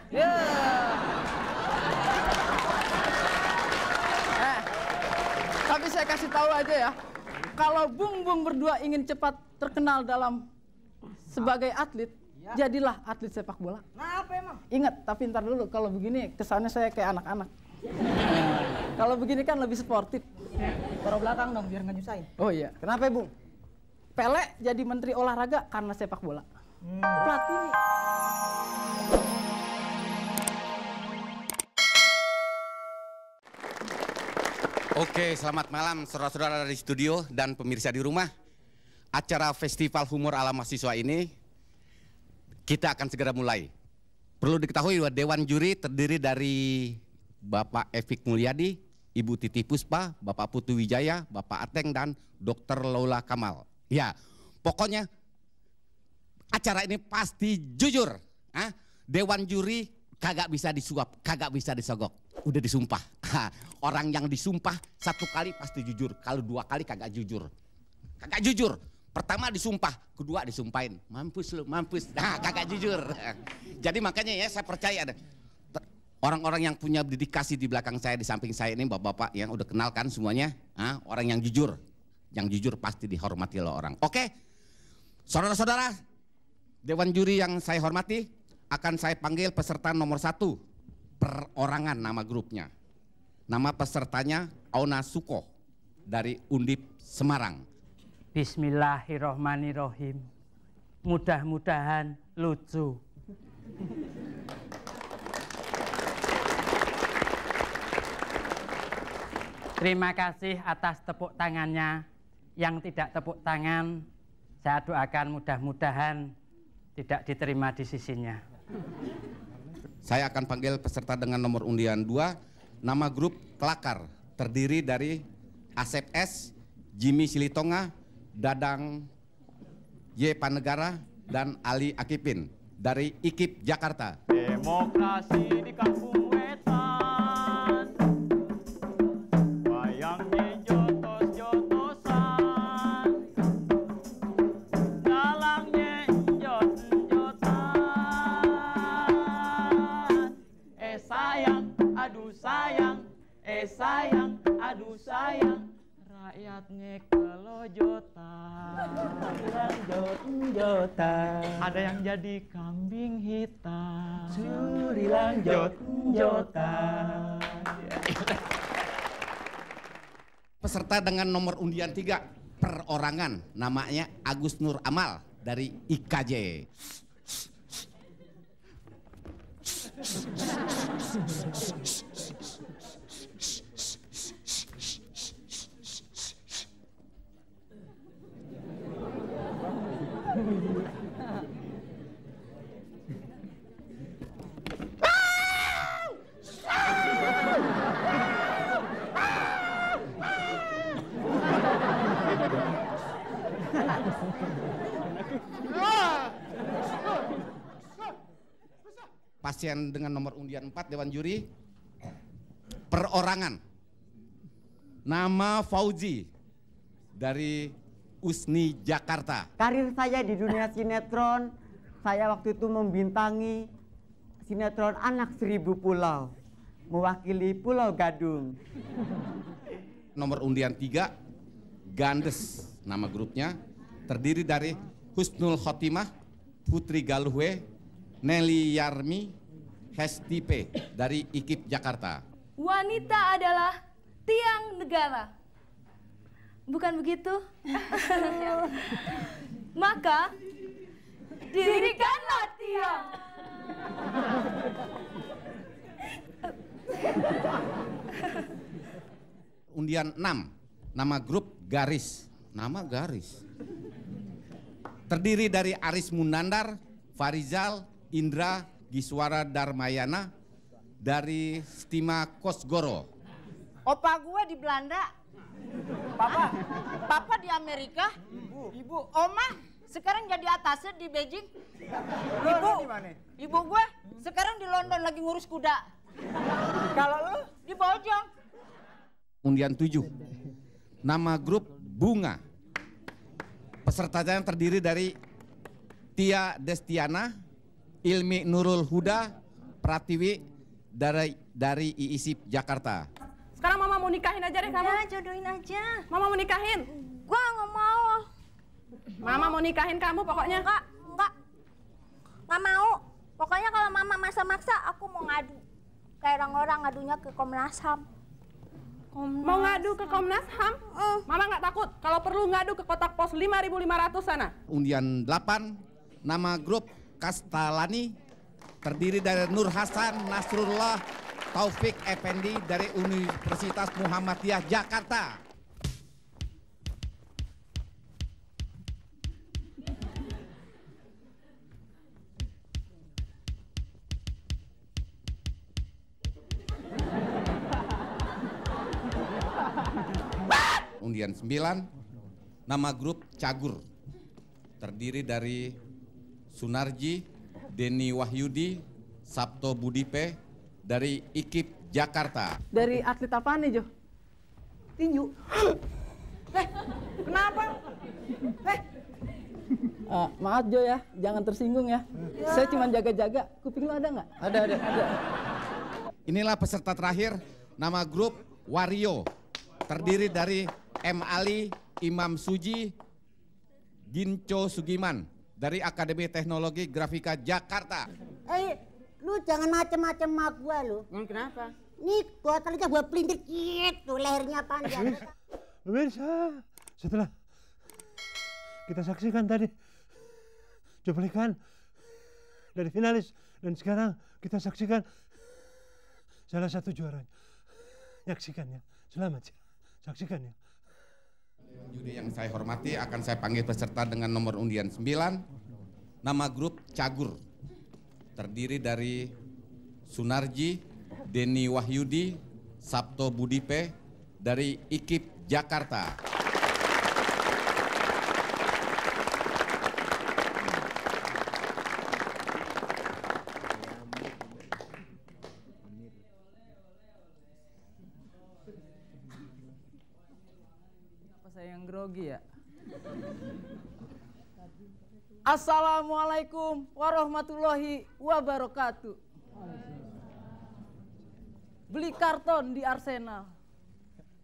monyet. Yeah. eh, tapi saya kasih tahu aja ya, kalau Bung Bung berdua ingin cepat terkenal dalam sebagai atlet, ya. jadilah atlet sepak bola. Nah, apa emang? Ingat, tapi ntar dulu kalau begini kesannya saya kayak anak-anak. kalau begini kan lebih sportif. Taruh belakang dong biar nggak nyusahin. Oh iya. Kenapa, Bung? Pele jadi menteri olahraga karena sepak bola. Hmm. Platini. Oke, selamat malam saudara-saudara dari studio dan pemirsa di rumah. Acara Festival Humor Alam Mahasiswa ini kita akan segera mulai. Perlu diketahui bahwa Dewan Juri terdiri dari Bapak Efik Mulyadi, Ibu Titi Puspa, Bapak Putu Wijaya, Bapak Ateng, dan Dr. Laula Kamal. Ya, pokoknya acara ini pasti jujur. Hah? Dewan Juri kagak bisa disuap, kagak bisa disogok. Udah disumpah. Orang yang disumpah satu kali pasti jujur. Kalau dua kali kagak jujur. Kagak jujur. Pertama disumpah, kedua disumpahin. Mampus lu, mampus. Nah, kagak jujur. Jadi makanya ya saya percaya deh. Orang-orang yang punya dedikasi di belakang saya, di samping saya ini bapak-bapak yang udah kenal kan semuanya. Ah, orang yang jujur. Yang jujur pasti dihormati oleh orang. Oke? Saudara-saudara, Dewan Juri yang saya hormati, akan saya panggil peserta nomor satu perorangan nama grupnya. Nama pesertanya Auna Suko dari Undip Semarang. Bismillahirrohmanirrohim. Mudah-mudahan lucu. Terima kasih atas tepuk tangannya. Yang tidak tepuk tangan, saya doakan mudah-mudahan tidak diterima di sisinya. Saya akan panggil peserta dengan nomor undian 2 nama grup Kelakar terdiri dari Asep S, Jimmy Silitonga, Dadang Y Panegara, dan Ali Akipin dari IKIP Jakarta. Demokrasi di kampung sayang, eh sayang, aduh sayang rakyatnya kelojota, jota jot ada yang jadi kambing hitam curilang jot jota peserta dengan nomor undian tiga perorangan namanya Agus Nur Amal dari IKJ pasien dengan nomor undian 4 Dewan Juri perorangan nama Fauzi dari Usni Jakarta. Karir saya di dunia sinetron, saya waktu itu membintangi sinetron Anak Seribu Pulau, mewakili Pulau Gadung. Nomor undian tiga Gandes nama grupnya, terdiri dari Husnul Khotimah, Putri Galuhwe. Nelly Yarmi Hestipe dari IKIP Jakarta. Wanita adalah tiang negara. Bukan begitu? Maka dirikanlah tiang. Undian 6, nama grup Garis. Nama Garis. Terdiri dari Aris Munandar, Farizal, Indra Giswara Darmayana dari Stima Kosgoro. Opa gue di Belanda. Papa, papa di Amerika. Ibu, ibu. Oma sekarang jadi atasnya di Beijing. Ibu, ibu gue sekarang di London lagi ngurus kuda. Kalau lu di Bojong. Undian tujuh. Nama grup Bunga. Pesertanya terdiri dari Tia Destiana, Ilmi Nurul Huda Pratiwi dari dari IISIP Jakarta. Sekarang mama mau nikahin aja deh kamu. Ya, jodohin aja. Mama mau nikahin. Gua nggak mau. Mama mau nikahin kamu pokoknya. Enggak, enggak. Nggak mau. Pokoknya kalau mama maksa-maksa aku mau ngadu. Kayak orang-orang ngadunya ke Komnas HAM. Komnas mau ngadu ke Komnas HAM? Uh. Mama nggak takut. Kalau perlu ngadu ke kotak pos 5500 sana. Undian 8, nama grup Kastalani terdiri dari Nur Hasan Nasrullah Taufik Effendi dari Universitas Muhammadiyah Jakarta. Undian 9, nama grup Cagur, terdiri dari Sunarji, Deni Wahyudi, Sabto Budipe dari IKIP Jakarta. Dari atlet apa nih Jo? Tinju. eh, kenapa? Eh, Uh, maaf Jo ya, jangan tersinggung ya. ya. Saya cuma jaga-jaga. Kuping lo ada nggak? Ada, ada, ada. Inilah peserta terakhir, nama grup Wario. Terdiri dari M. Ali, Imam Suji, Ginco Sugiman dari Akademi Teknologi Grafika Jakarta. Eh, lu jangan macem-macem sama gua lu. Hmm, kenapa? Nih, gua tadi gua kan pelintir gitu, lehernya panjang. Pemirsa, setelah kita saksikan tadi cuplikan dari finalis dan sekarang kita saksikan salah satu juaranya. Saksikan ya, selamat ya, saksikan ya juri yang saya hormati akan saya panggil peserta dengan nomor undian 9. Nama grup Cagur. Terdiri dari Sunarji, Deni Wahyudi, Sabto Budipe dari IKIP Jakarta. saya yang grogi ya. Assalamualaikum warahmatullahi wabarakatuh. Beli karton di Arsenal.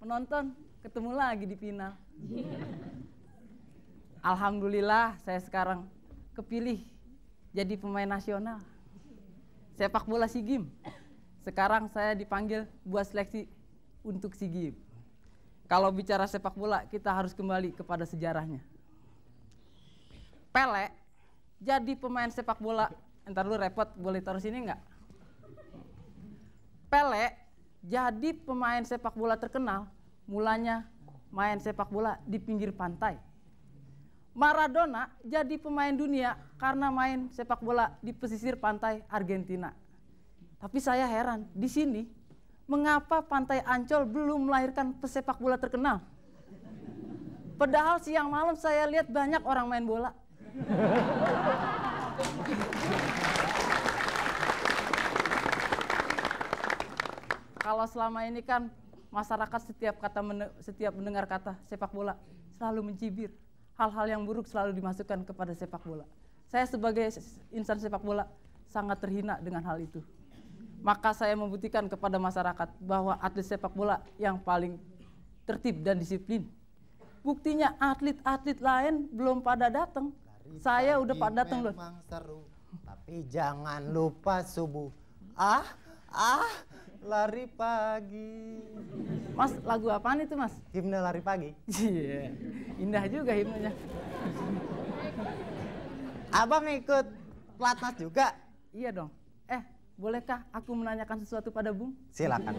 Menonton, ketemu lagi di final. Alhamdulillah saya sekarang kepilih jadi pemain nasional. Sepak bola SEA Games. Sekarang saya dipanggil buat seleksi untuk SEA Games. Kalau bicara sepak bola, kita harus kembali kepada sejarahnya. Pele jadi pemain sepak bola. ntar lu repot, boleh taruh sini nggak? Pele jadi pemain sepak bola terkenal mulanya main sepak bola di pinggir pantai. Maradona jadi pemain dunia karena main sepak bola di pesisir pantai Argentina. Tapi saya heran, di sini mengapa Pantai Ancol belum melahirkan pesepak bola terkenal? Padahal siang malam saya lihat banyak orang main bola. Kalau selama ini kan masyarakat setiap kata setiap mendengar kata sepak bola selalu mencibir. Hal-hal yang buruk selalu dimasukkan kepada sepak bola. Saya sebagai insan sepak bola sangat terhina dengan hal itu. Maka saya membuktikan kepada masyarakat bahwa atlet sepak bola yang paling tertib dan disiplin. Buktinya atlet-atlet lain belum pada datang. Saya udah pada datang loh. seru, tapi jangan lupa subuh. Ah, ah, lari pagi. Mas, lagu apaan itu mas? Himne lari pagi. yeah. indah juga himnenya. Abang ikut pelatnas juga? Iya dong. Bolehkah aku menanyakan sesuatu pada Bung? Silakan.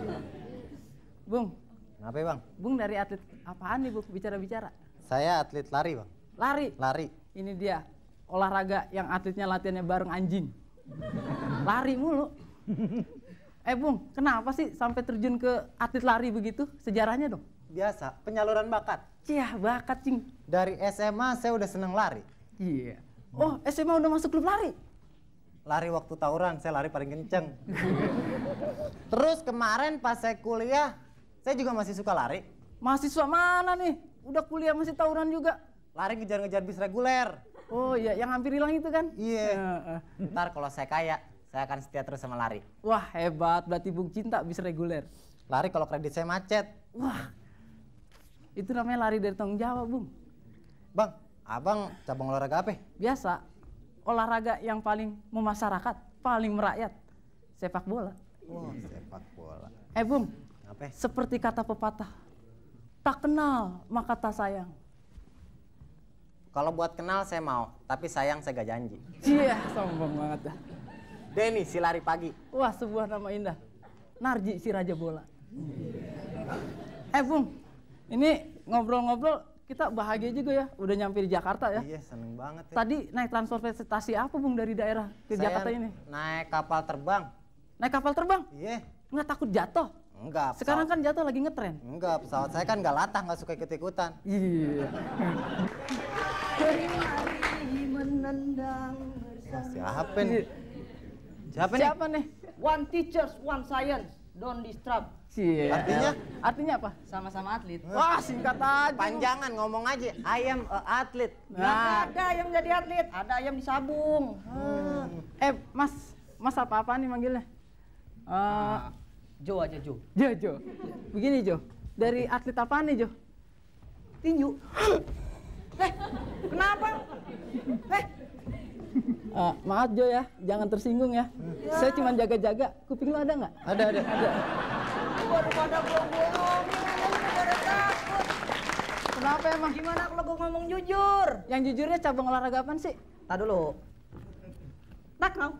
Bung. Kenapa bang? Bung dari atlet apaan nih Bung bicara-bicara? Saya atlet lari bang. Lari? Lari. Ini dia olahraga yang atletnya latihannya bareng anjing. Lari mulu. Eh Bung, kenapa sih sampai terjun ke atlet lari begitu? Sejarahnya dong. Biasa, penyaluran bakat. Cih, iya, bakat cing. Dari SMA saya udah seneng lari. Iya. Yeah. Oh, SMA udah masuk klub lari? lari waktu tawuran, saya lari paling kenceng. Terus kemarin pas saya kuliah, saya juga masih suka lari. Mahasiswa mana nih? Udah kuliah masih tawuran juga. Lari ngejar-ngejar bis reguler. Oh iya, yang hampir hilang itu kan? Iya. Yeah. Ntar kalau saya kaya, saya akan setia terus sama lari. Wah hebat, berarti Bung Cinta bis reguler. Lari kalau kredit saya macet. Wah, itu namanya lari dari tanggung jawab Bung. Bang, abang cabang olahraga apa? Biasa, olahraga yang paling memasyarakat, paling merakyat? Sepak bola. Wow, sepak bola. Eh Bung, Apa? seperti kata pepatah, tak kenal maka tak sayang. Kalau buat kenal saya mau, tapi sayang saya gak janji. Iya, yeah, sombong banget dah. Denny, si lari pagi. Wah, sebuah nama indah. Narji, si raja bola. Yeah. Eh Bung, ini ngobrol-ngobrol kita bahagia juga ya udah nyampe di Jakarta ya. Iya, seneng banget ya. Tadi naik transportasi apa Bung dari daerah ke Saya Jakarta ini? Naik kapal terbang. Naik kapal terbang? Iya. Enggak takut jatuh? Enggak. Pesawat. Sekarang kan jatuh lagi ngetren. Enggak, pesawat saya kan nggak latah, nggak suka ikut-ikutan. Iya. siapa nih? Iya. Siapa nih? Siapa nih? One teachers, one science. Don distract. Iya. Yeah. Artinya? Artinya apa? Sama-sama atlet. Wah singkat aja. Panjangan ngomong aja. Ayam uh, atlet. Nah. Gak ada ayam jadi atlet. Ada ayam disabung. Hmm. Eh mas, mas apa apa nih manggilnya? Uh, ah, Jo aja Jo. Jo Jo. Begini Jo. Dari atlet apa nih Jo? Tinju. eh, kenapa? Eh, Uh, maaf Jo ya, jangan tersinggung ya. ya. Saya cuma jaga-jaga. Kuping lo ada nggak? Ada, ada, ada. Baru pada Kenapa emang? Gimana kalau gue ngomong jujur? Yang jujurnya cabang olahraga apa sih? Tak dulu. Takraw.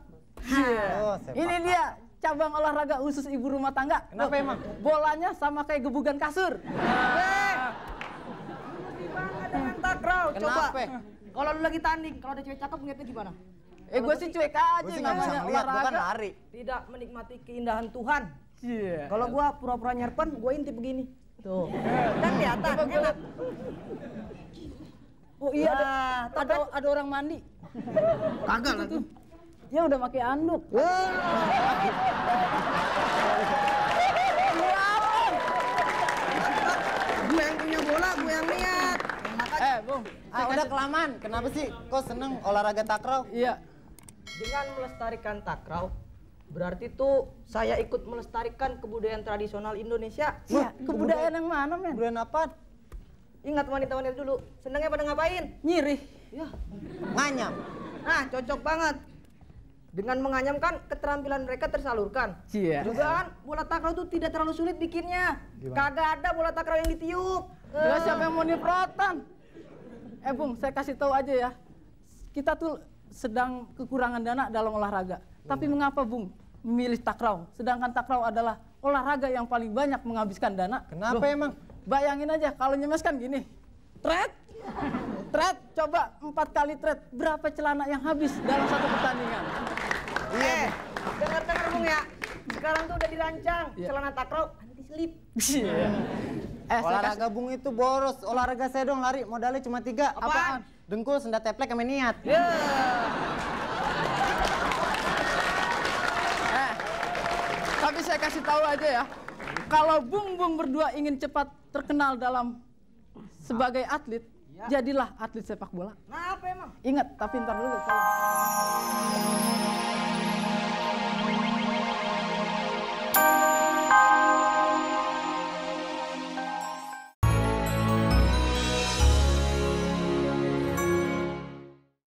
Oh, Ini dia cabang olahraga khusus ibu rumah tangga. Kenapa emang? Bolanya sama kayak gebukan kasur. Ah. Hey. dengan takraw? Coba. Kalau lu lagi tanding, kalau ada cewek cakep ngeliatnya gimana? Eh gue sih cuek aja nggak bisa ngeliat, bukan lari. Tidak menikmati keindahan Tuhan. Yeah. Kalau gue pura-pura nyerpen, gue intip begini. Tuh. Dan kelihatan enak. Oh iya, ada, nah, ada, ada orang mandi. Kagak lah tuh. Dia udah pakai anduk. Gue yang punya bola, gue yang ya. Agung. Ah, udah kelamaan. Kenapa sih kok seneng olahraga takraw? Iya. Dengan melestarikan takraw, berarti tuh saya ikut melestarikan kebudayaan tradisional Indonesia. Iya, kebudayaan, yang mana, men? Kebudayaan apa? Ingat wanita-wanita dulu, senengnya pada ngapain? Nyirih. Iya. Nganyam. Nah, cocok banget. Dengan menganyam kan keterampilan mereka tersalurkan. Iya. Juga kan bola takraw tuh tidak terlalu sulit bikinnya. Gimana? Kagak ada bola takraw yang ditiup. Lah eh. siapa yang mau nyiprotan? eh Bung, saya kasih tahu aja ya. Kita tuh sedang kekurangan dana dalam olahraga. Hmm. Tapi iya. mengapa Bung memilih takraw? Sedangkan takraw adalah olahraga yang paling banyak menghabiskan dana. Kenapa Loh, emang? Bayangin aja kalau nyemes kan gini. Tret! Tret! coba empat kali tret. berapa celana yang habis dalam satu pertandingan? Iya. Eh, dengar-dengar Bung ya, sekarang tuh udah dirancang, yeah. celana takraw sleep. eh, olahraga bung itu boros. Olahraga saya dong lari, modalnya cuma tiga. Apaan? Apaan? Dengkul, senda teplek, sama niat. Yeah. eh, tapi saya kasih tahu aja ya. Kalau bung-bung berdua ingin cepat terkenal dalam sebagai atlet, ya. jadilah atlet sepak bola. Nah, apa emang? Ingat, tapi ntar dulu. Kalau...